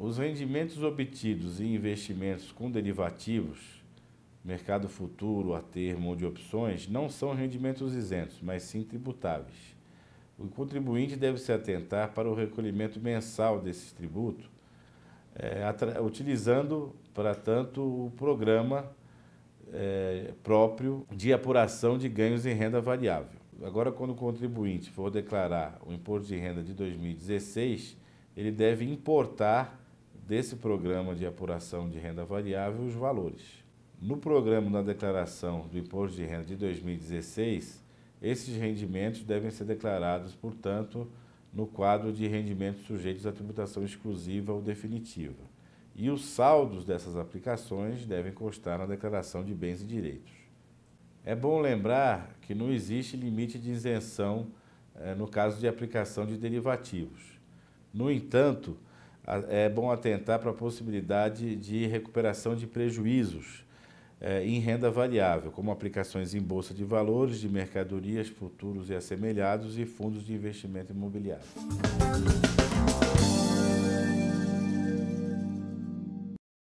Os rendimentos obtidos em investimentos com derivativos, mercado futuro, a termo ou de opções, não são rendimentos isentos, mas sim tributáveis. O contribuinte deve se atentar para o recolhimento mensal desse tributo, é, eh, utilizando, para tanto, o programa é, próprio de apuração de ganhos em renda variável. Agora, quando o contribuinte for declarar o imposto de renda de 2016, ele deve importar desse programa de apuração de renda variável os valores. No programa da declaração do Imposto de Renda de 2016, esses rendimentos devem ser declarados, portanto, no quadro de rendimentos sujeitos à tributação exclusiva ou definitiva. E os saldos dessas aplicações devem constar na declaração de bens e direitos. É bom lembrar que não existe limite de isenção eh, no caso de aplicação de derivativos. No entanto, é bom atentar para a possibilidade de recuperação de prejuízos é, em renda variável, como aplicações em bolsa de valores, de mercadorias, futuros e assemelhados e fundos de investimento imobiliário.